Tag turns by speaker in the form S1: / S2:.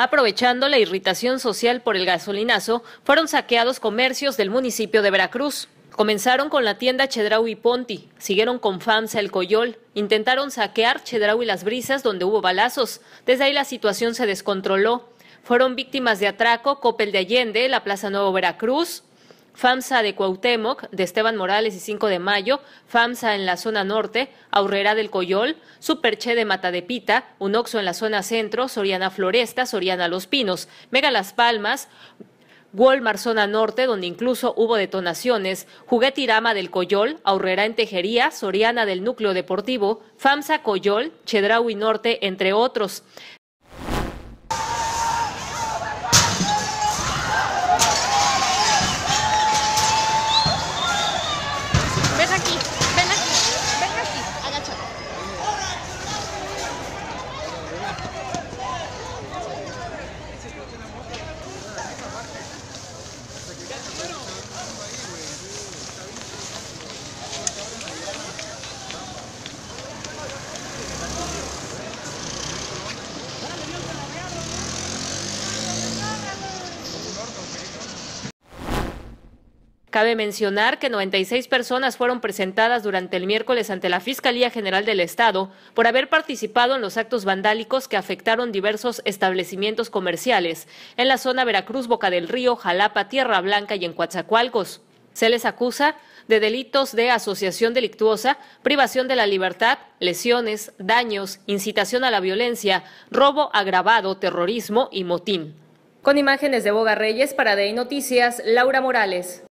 S1: Aprovechando la irritación social por el gasolinazo, fueron saqueados comercios del municipio de Veracruz. Comenzaron con la tienda Chedraui Ponti, siguieron con FAMSA El Coyol, intentaron saquear Chedraui Las Brisas donde hubo balazos. Desde ahí la situación se descontroló. Fueron víctimas de atraco Copel de Allende, la Plaza Nuevo Veracruz, FAMSA de Cuauhtémoc, de Esteban Morales y 5 de Mayo, FAMSA en la zona norte, Aurrera del Coyol, Superche de Mata de Matadepita, Unoxo en la zona centro, Soriana Floresta, Soriana Los Pinos, Mega Las Palmas, Walmart Zona Norte, donde incluso hubo detonaciones, Juguetirama del Coyol, Aurrera en Tejería, Soriana del Núcleo Deportivo, FAMSA Coyol, Chedraui Norte, entre otros. Cabe mencionar que 96 personas fueron presentadas durante el miércoles ante la Fiscalía General del Estado por haber participado en los actos vandálicos que afectaron diversos establecimientos comerciales en la zona Veracruz, Boca del Río, Jalapa, Tierra Blanca y en Coatzacoalcos. Se les acusa de delitos de asociación delictuosa, privación de la libertad, lesiones, daños, incitación a la violencia, robo agravado, terrorismo y motín. Con imágenes de Boga Reyes para DEI Noticias, Laura Morales.